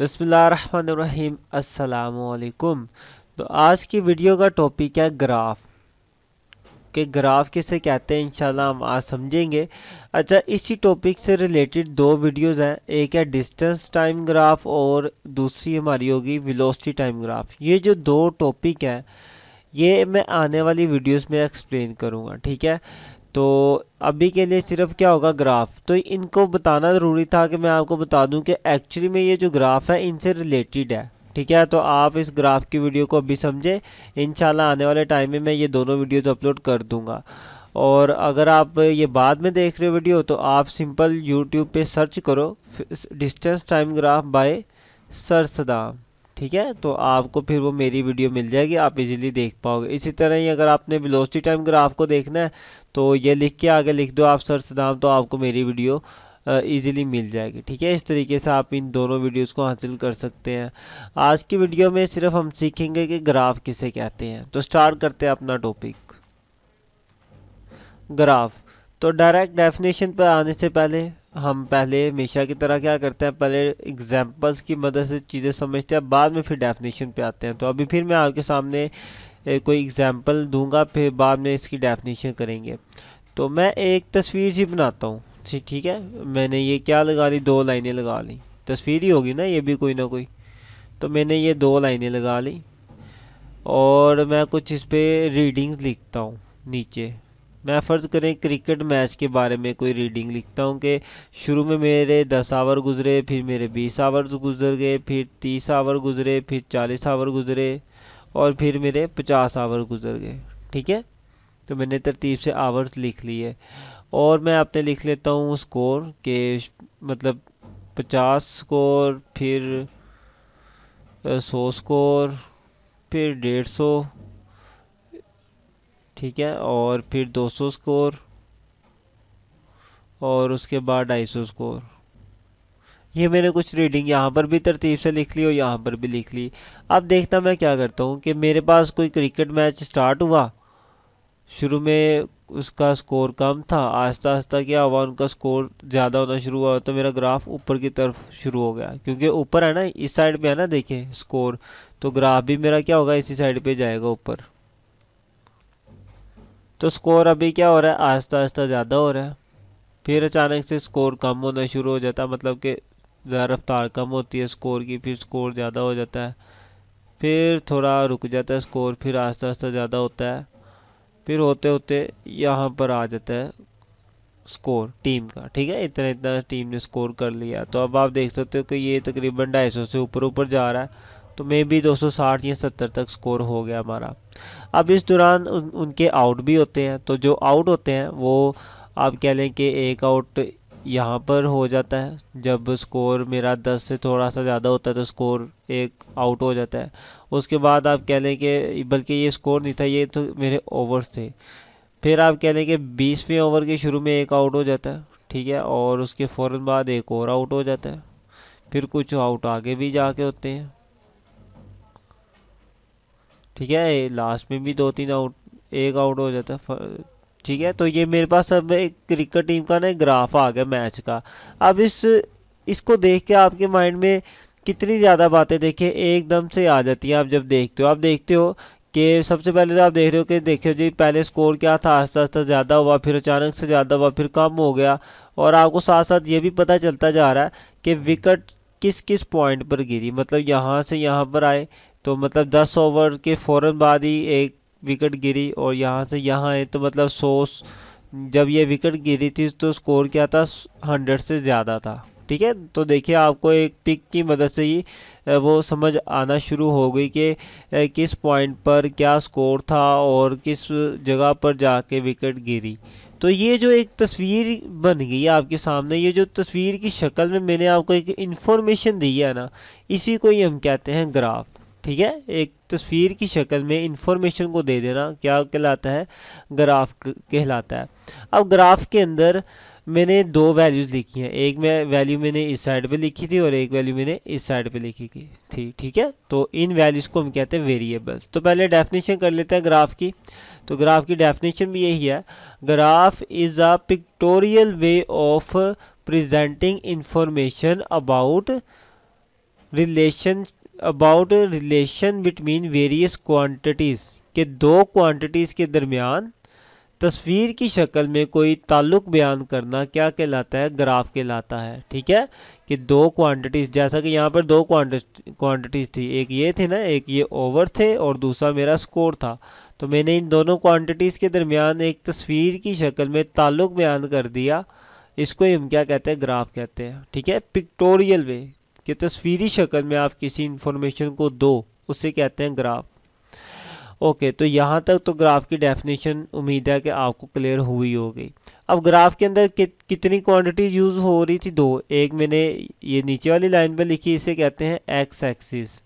बसमीम् अल्लाम तो आज की वीडियो का टॉपिक है ग्राफ के ग्राफ किसे कहते हैं इंशाल्लाह हम आज समझेंगे अच्छा इसी टॉपिक से रिलेटेड दो वीडियोस हैं एक है डिस्टेंस टाइम ग्राफ और दूसरी हमारी होगी वेलोसिटी टाइम ग्राफ ये जो दो टॉपिक हैं ये मैं आने वाली वीडियोस में एक्सप्लेन करूँगा ठीक है तो अभी के लिए सिर्फ क्या होगा ग्राफ तो इनको बताना ज़रूरी था कि मैं आपको बता दूं कि एक्चुअली में ये जो ग्राफ है इनसे रिलेटेड है ठीक है तो आप इस ग्राफ की वीडियो को अभी समझें इन आने वाले टाइम में मैं ये दोनों वीडियोज़ अपलोड कर दूँगा और अगर आप ये बाद में देख रहे हो वीडियो तो आप सिंपल यूट्यूब पर सर्च करो डिस्टेंस टाइम ग्राफ बाय सरसदाम ठीक है तो आपको फिर वो मेरी वीडियो मिल जाएगी आप इजीली देख पाओगे इसी तरह ही अगर आपने वेलोसिटी टाइम ग्राफ को देखना है तो ये लिख के आगे लिख दो आप सर्च नाम तो आपको मेरी वीडियो ईज़िली मिल जाएगी ठीक है इस तरीके से आप इन दोनों वीडियोस को हासिल कर सकते हैं आज की वीडियो में सिर्फ हम सीखेंगे कि ग्राफ किसे कहते हैं तो स्टार्ट करते हैं अपना टॉपिक ग्राफ तो डायरेक्ट डेफिनेशन पर आने से पहले हम पहले हमेशा की तरह क्या करते हैं पहले एग्जांपल्स की मदद से चीज़ें समझते हैं बाद में फिर डेफिनेशन पे आते हैं तो अभी फिर मैं आपके सामने कोई एग्जांपल दूंगा फिर बाद में इसकी डेफिनेशन करेंगे तो मैं एक तस्वीर ही बनाता हूँ ठीक है मैंने ये क्या लगा ली दो लाइनें लगा ली तस्वीर ही होगी ना ये भी कोई ना कोई तो मैंने ये दो लाइनें लगा ली और मैं कुछ इस पर रीडिंग्स लिखता हूँ नीचे मैं फ़र्ज़ करें क्रिकेट मैच के बारे में कोई रीडिंग लिखता हूँ कि शुरू में मेरे दस आवर गुजरे फिर मेरे बीस आवर गुजर गए फिर तीस आवर गुजरे फिर चालीस आवर गुजरे और फिर मेरे पचास आवर गुजर गए ठीक है तो मैंने तरतीब से आवर्स लिख लिए और मैं अपने लिख लेता हूँ स्कोर के मतलब पचास स्कोर फिर सौ स्कोर फिर डेढ़ सौ ठीक है और फिर 200 स्कोर और उसके बाद ढाई स्कोर ये मैंने कुछ रीडिंग यहाँ पर भी तरतीब से लिख ली और यहाँ पर भी लिख ली अब देखता मैं क्या करता हूँ कि मेरे पास कोई क्रिकेट मैच स्टार्ट हुआ शुरू में उसका स्कोर कम था आस्ता आस्ता क्या हुआ उनका स्कोर ज़्यादा होना शुरू हुआ तो मेरा ग्राफ ऊपर की तरफ शुरू हो गया क्योंकि ऊपर है ना इस साइड पे है ना देखें स्कोर तो ग्राफ भी मेरा क्या होगा इसी साइड पे जाएगा ऊपर तो स्कोर अभी क्या हो रहा है आहिस्ता आहिस्ता ज़्यादा हो रहा है फिर अचानक से स्कोर कम होना शुरू हो जाता है मतलब कि ज़्यादा रफ्तार कम होती है स्कोर की फिर स्कोर ज़्यादा हो जाता है फिर थोड़ा रुक जाता है स्कोर फिर आस्ता आस्ता ज़्यादा होता है फिर होते होते यहाँ पर आ जाता है स्कोर टीम का ठीक है इतना इतना टीम ने स्कोर कर लिया तो अब आप देख सकते हो कि ये तकरीबन ढाई सौ से ऊपर ऊपर जा रहा है तो मे दो सौ साठ या सत्तर तक स्कोर हो गया हमारा अब इस दौरान उन, उनके आउट भी होते हैं तो जो आउट होते हैं वो आप कह लें कि एक आउट यहाँ पर हो जाता है जब स्कोर मेरा दस से थोड़ा सा ज़्यादा होता है तो स्कोर एक आउट हो जाता है उसके बाद आप कह लें कि बल्कि ये स्कोर नहीं था ये तो मेरे ओवर्स थे फिर आप कह लें कि बीसवें ओवर के शुरू में एक आउट हो जाता है ठीक है और उसके फ़ौर बाद एक और आउट हो जाता है फिर कुछ आउट आगे भी जाके होते हैं ठीक है लास्ट में भी दो तीन आउट एक आउट हो जाता है ठीक है तो ये मेरे पास अब एक क्रिकेट टीम का ना ग्राफ आ गया मैच का अब इस इसको देख के आपके माइंड में कितनी ज़्यादा बातें देखिए एकदम से आ जाती हैं आप जब देखते हो आप देखते हो कि सबसे पहले तो आप देख रहे हो कि देखो जी पहले स्कोर क्या था आस्ता आस्ता ज़्यादा हुआ फिर अचानक से ज़्यादा हुआ फिर कम हो गया और आपको साथ साथ ये भी पता चलता जा रहा है कि विकेट किस किस पॉइंट पर गिरी मतलब यहाँ से यहाँ पर आए तो मतलब दस ओवर के फ़ौर बाद ही एक विकेट गिरी और यहाँ से यहाँ आए तो मतलब सौ जब ये विकेट गिरी थी तो स्कोर क्या था हंड्रेड से ज़्यादा था ठीक है तो देखिए आपको एक पिक की मदद से ही वो समझ आना शुरू हो गई कि किस पॉइंट पर क्या स्कोर था और किस जगह पर जाके विकेट गिरी तो ये जो एक तस्वीर बन गई है आपके सामने ये जो तस्वीर की शक्ल में मैंने आपको एक इन्फॉर्मेशन दी है ना इसी को ही हम कहते हैं ग्राफ ठीक है एक तस्वीर की शक्ल में इंफॉर्मेशन को दे देना क्या कहलाता है ग्राफ कहलाता है अब ग्राफ के अंदर मैंने दो वैल्यूज़ लिखी हैं एक मैं वैल्यू मैंने इस साइड पे लिखी थी और एक वैल्यू मैंने इस साइड पे लिखी थी थी ठीक है तो इन वैल्यूज़ को हम कहते हैं वेरिएबल्स तो पहले डेफिनेशन कर लेते हैं ग्राफ की तो ग्राफ की डेफिनेशन भी यही है graph is a pictorial way of presenting information about relation about relation between various quantities के दो क्वांटिटीज़ के दरमियान तस्वीर की शक्ल में कोई ताल्लुक बयान करना क्या कहलाता है ग्राफ कहलाता है ठीक है कि दो क्वांटिटीज़ जैसा कि यहाँ पर दो क्वांटिटीज़ थी एक ये थे ना एक ये ओवर थे और दूसरा मेरा स्कोर था तो मैंने इन दोनों क्वांटिटीज़ के दरमियान एक तस्वीर की शक्ल में ताल्लुक बयान कर दिया इसको हम क्या कहते हैं ग्राफ कहते हैं ठीक है पिक्टोरियल वे कि तस्वीरी शक्ल में आप किसी इंफॉर्मेशन को दो उसे कहते हैं ग्राफ ओके तो यहाँ तक तो ग्राफ की डेफिनेशन उम्मीद है कि आपको क्लियर हुई होगी अब ग्राफ के अंदर कि, कितनी क्वांटिटी यूज़ हो रही थी दो एक मैंने ये नीचे वाली लाइन पर लिखी इसे कहते हैं एक्स एक्सिस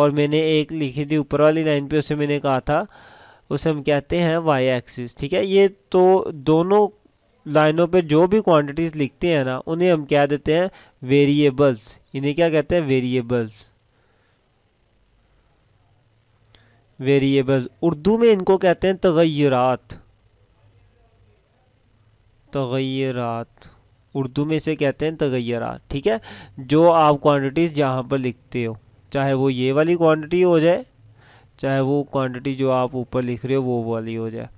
और मैंने एक लिखी थी ऊपर वाली लाइन पर उसे मैंने कहा था उसे हम कहते हैं वाई एक्सिस ठीक है ये तो दोनों लाइनों पे जो भी क्वांटिटीज़ लिखते हैं ना उन्हें हम कह देते हैं वेरिएबल्स इन्हें क्या कहते हैं वेरिएबल्स वेरिएबल्स उर्दू में इनको कहते हैं तगैरात तगैरात उर्दू में इसे कहते हैं तगैरात ठीक है जो आप क्वांटिटीज़ यहाँ पर लिखते हो चाहे वो ये वाली क्वांटिटी हो जाए चाहे वो क्वांटिटी जो आप ऊपर लिख रहे हो वो वाली हो जाए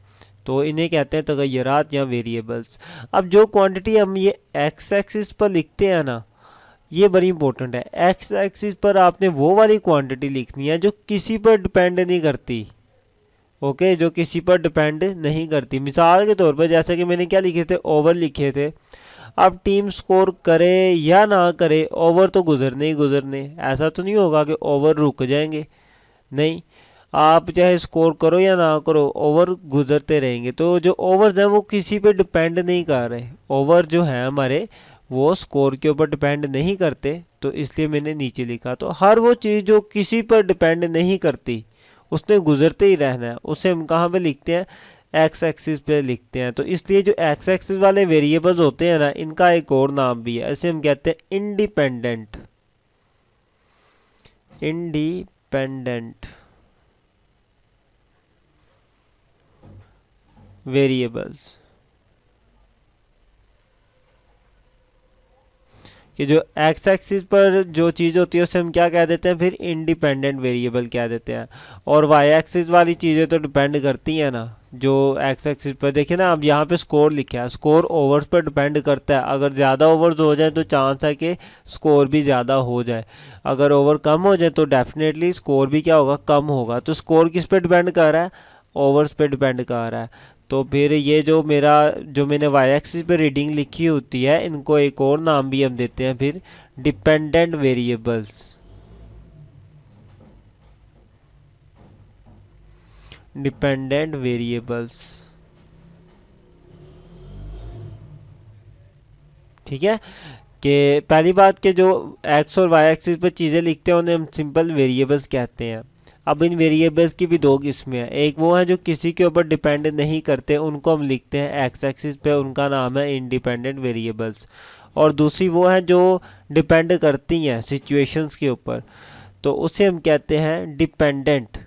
तो इन्हें कहते हैं तगैरात या वेरिएबल्स अब जो क्वांटिटी हम ये एक्स एक्सिस पर लिखते हैं ना ये बड़ी इंपॉर्टेंट है एक्स एक्सिस पर आपने वो वाली क्वांटिटी लिखनी है जो किसी पर डिपेंड नहीं करती ओके okay, जो किसी पर डिपेंड नहीं करती मिसाल के तौर पर जैसे कि मैंने क्या लिखे थे ओवर लिखे थे अब टीम स्कोर करे या ना करे ओवर तो गुजरने ही गुजरने ऐसा तो नहीं होगा कि ओवर रुक जाएंगे नहीं आप चाहे स्कोर करो या ना करो ओवर गुजरते रहेंगे तो जो ओवर्स हैं वो किसी पे डिपेंड नहीं कर रहे ओवर जो हैं हमारे वो स्कोर के ऊपर डिपेंड नहीं करते तो इसलिए मैंने नीचे लिखा तो हर वो चीज़ जो किसी पर डिपेंड नहीं करती उसने गुजरते ही रहना है उसे हम कहाँ पर लिखते हैं एक्स एक्सिस पे लिखते हैं तो इसलिए जो एक्स एक्सिस वाले वेरिएबल्स होते हैं ना इनका एक और नाम भी है ऐसे हम कहते हैं इंडिपेंडेंट इंडिपेंडेंट वेरिएबल्स कि जो एक्स एक्सिस पर जो चीज़ होती है उसे हम क्या कह देते हैं फिर इंडिपेंडेंट वेरिएबल कह देते हैं और वाई एक्सिस वाली चीज़ें तो डिपेंड करती हैं ना जो एक्स एक्सिस पर देखिए ना अब यहाँ पे स्कोर लिखा है स्कोर ओवर्स पर डिपेंड करता है अगर ज़्यादा ओवर्स हो जाए तो चांस है कि स्कोर भी ज़्यादा हो जाए अगर ओवर कम हो जाए तो डेफिनेटली स्कोर भी क्या होगा कम होगा तो स्कोर किस पर डिपेंड कर रहा है ओवर्स पे डिपेंड कर रहा है तो फिर ये जो मेरा जो मैंने वाई एक्सिस पर रीडिंग लिखी होती है इनको एक और नाम भी हम देते हैं फिर डिपेंडेंट वेरिएबल्स डिपेंडेंट वेरिएबल्स ठीक है कि पहली बात के जो एक्स और वाई एक्सिस पर चीज़ें लिखते हैं उन्हें हम सिंपल वेरिएबल्स कहते हैं अब इन वेरिएबल्स की भी दो किस्में हैं एक वो हैं जो किसी के ऊपर डिपेंड नहीं करते उनको हम लिखते हैं एक्स एक्सिस पे उनका नाम है इंडिपेंडेंट वेरिएबल्स और दूसरी वो हैं जो डिपेंड करती हैं सिचुएशंस के ऊपर तो उसे हम कहते हैं डिपेंडेंट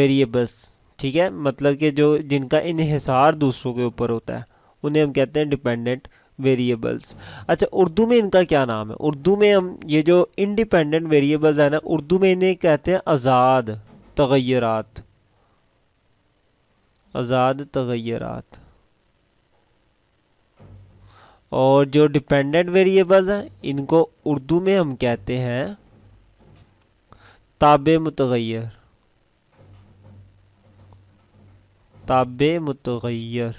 वेरिएबल्स ठीक है मतलब कि जो जिनका इनहसार दूसरों के ऊपर होता है उन्हें हम कहते हैं डिपेंडेंट वेरिएबल्स अच्छा उर्दू में इनका क्या नाम है उर्दू में हम ये जो इंडिपेंडेंट वेरिएबल्स हैं ना उर्दू में इन्हें कहते हैं आज़ाद तगैरत आज़ाद तगैरत और जो डिपेंडेंट वेरिएबल्स हैं इनको उर्दू में हम कहते हैं ताब मतगैर ताब मतगैर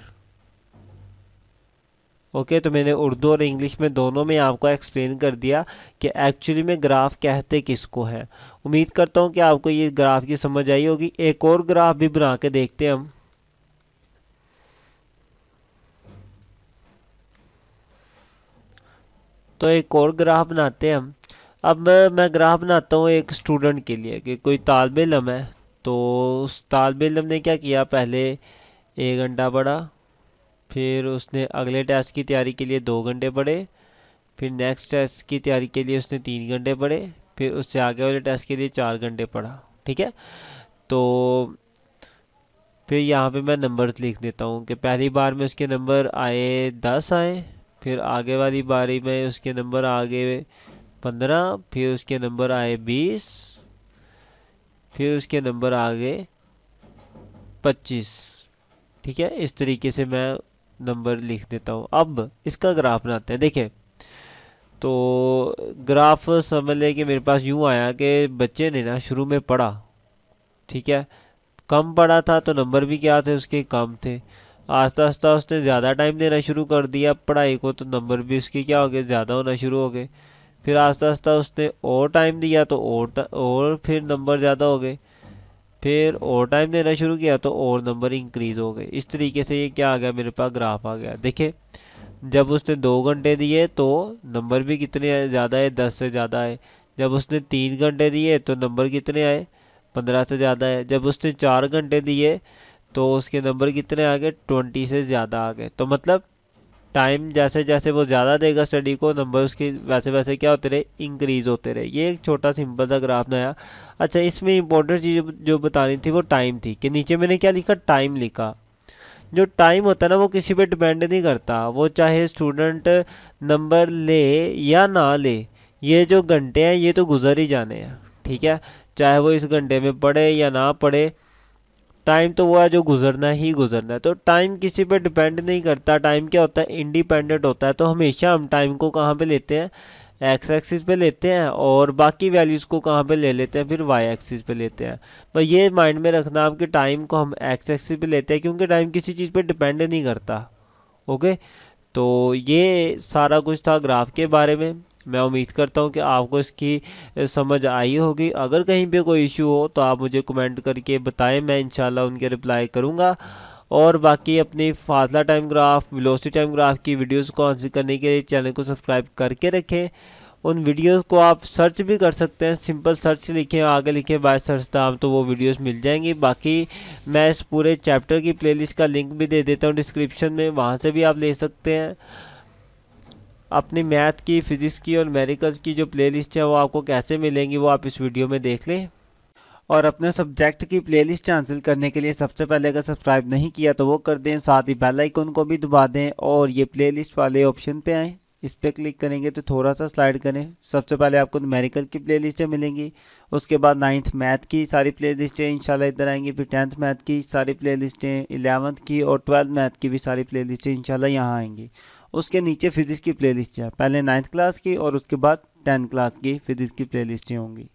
ओके तो मैंने उर्दू और इंग्लिश में दोनों में आपको एक्सप्लेन कर दिया कि एक्चुअली में ग्राफ कहते किसको है उम्मीद करता हूँ कि आपको ये ग्राफ की समझ आई होगी एक और ग्राफ भी बना के देखते हैं हम तो एक और ग्राफ बनाते हैं हम अब मैं ग्राफ बनाता हूँ एक स्टूडेंट के लिए कि कोई तालब इलम है तो उस तालब इलम ने क्या किया पहले एक घंटा पढ़ा फिर उसने अगले टेस्ट की तैयारी के लिए दो घंटे पढ़े फिर नेक्स्ट टेस्ट की तैयारी के लिए उसने तीन घंटे पढ़े फिर उससे आगे वाले टेस्ट के लिए चार घंटे पढ़ा ठीक है तो फिर यहाँ पे मैं नंबर्स लिख देता हूँ कि पहली बार में उसके नंबर आए दस आए फिर आगे वाली बारी में उसके नंबर आ गए पंद्रह फिर उसके नंबर आए बीस फिर उसके नंबर आ गए पच्चीस ठीक है इस तरीके से मैं नंबर लिख देता हूँ अब इसका ग्राफ बनाते हैं देखें तो ग्राफ समझ लें कि मेरे पास यूँ आया कि बच्चे ने ना शुरू में पढ़ा ठीक है कम पढ़ा था तो नंबर भी क्या थे उसके कम थे आस्ता आस्ता उसने ज़्यादा टाइम देना शुरू कर दिया पढ़ाई को तो नंबर भी उसके क्या हो गए ज़्यादा होना शुरू हो गए फिर आस्ता आस्ता उसने और टाइम दिया तो और और फिर नंबर ज़्यादा हो गए फिर और टाइम देना शुरू किया तो और नंबर इंक्रीज़ हो गए इस तरीके से ये क्या आ गया मेरे पास ग्राफ आ गया देखिए जब उसने दो घंटे दिए तो नंबर भी कितने ज़्यादा है दस से ज़्यादा है जब उसने तीन घंटे दिए तो नंबर कितने आए पंद्रह से ज़्यादा है जब उसने चार घंटे दिए तो उसके नंबर कितने आ गए ट्वेंटी से ज़्यादा आ गए तो मतलब टाइम जैसे जैसे वो ज़्यादा देगा स्टडी को नंबर उसके वैसे वैसे क्या होते रहे इंक्रीज़ होते रहे ये एक छोटा सिंपल सा ग्राफ नया अच्छा इसमें इंपॉर्टेंट चीज़ जो बतानी थी वो टाइम थी कि नीचे मैंने क्या लिखा टाइम लिखा जो टाइम होता है ना वो किसी पे डिपेंड नहीं करता वो चाहे स्टूडेंट नंबर ले या ना ले ये जो घंटे हैं ये तो गुजर ही जाने हैं ठीक है चाहे वो इस घंटे में पढ़े या ना पढ़े टाइम तो वो है जो गुजरना ही गुजरना है तो टाइम किसी पे डिपेंड नहीं करता टाइम क्या होता है इंडिपेंडेंट होता है तो हमेशा हम टाइम को कहाँ पे लेते हैं एक्स एक्सिस पे लेते हैं और बाकी वैल्यूज़ को कहाँ पे ले लेते हैं फिर वाई एक्सिस पे लेते हैं तो ये माइंड में रखना आपके टाइम को हम एक्स एक्सिस पे लेते हैं क्योंकि टाइम किसी चीज़ पे डिपेंड नहीं करता ओके तो ये सारा कुछ था ग्राफ के बारे में मैं उम्मीद करता हूँ कि आपको इसकी समझ आई होगी अगर कहीं पर कोई इशू हो तो आप मुझे कमेंट करके बताएँ मैं इन उनके रिप्लाई करूँगा और बाकी अपनी फ़ाजला time graph velocity time graph की वीडियोस को हासिल करने के लिए चैनल को सब्सक्राइब करके रखें उन वीडियोस को आप सर्च भी कर सकते हैं सिंपल सर्च लिखें आगे लिखें बाय सर्च दाम तो वो वीडियोस मिल जाएंगी बाकी मैं इस पूरे चैप्टर की प्लेलिस्ट का लिंक भी दे देता हूँ डिस्क्रिप्शन में वहाँ से भी आप ले सकते हैं अपनी मैथ की फ़िज़िक्स की और मेरिकल्स की जो प्लेलिस्ट है वो आपको कैसे मिलेंगी वो आप इस वीडियो में देख लें और अपने सब्जेक्ट की प्लेलिस्ट हासिल करने के लिए सबसे पहले अगर सब्सक्राइब नहीं किया तो वो कर दें साथ ही बेल आइकन को भी दबा दें और ये प्लेलिस्ट वाले ऑप्शन पे आएँ इस पर क्लिक करेंगे तो थोड़ा सा स्लाइड करें सबसे पहले आपको न्यूमेरिकल की प्ले लिस्टें मिलेंगी उसके बाद नाइन्थ मैथ की सारी प्ले लिस्टें इंशाल्लाह इधर आएंगी फिर टेंथ मैथ की सारी प्ले लिस्टें इलेवंथ की और ट्वेल्थ मैथ की भी सारी प्ले लिस्टें इंशाल्लाह यहाँ आएंगी उसके नीचे फिजिक्स की लिस्ट है पहले नाइन्थ क्लास की और उसके बाद टेंथ क्लास की फिजिक्स की प्ले लिस्टें होंगी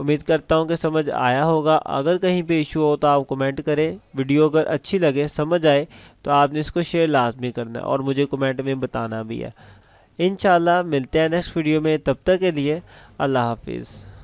उम्मीद करता हूँ कि समझ आया होगा अगर कहीं पे इशू हो तो आप कमेंट करें वीडियो अगर अच्छी लगे समझ आए तो आपने इसको शेयर लाजमी करना और मुझे कमेंट में बताना भी है इन मिलते हैं नेक्स्ट वीडियो में तब तक के लिए अल्लाह हाफिज़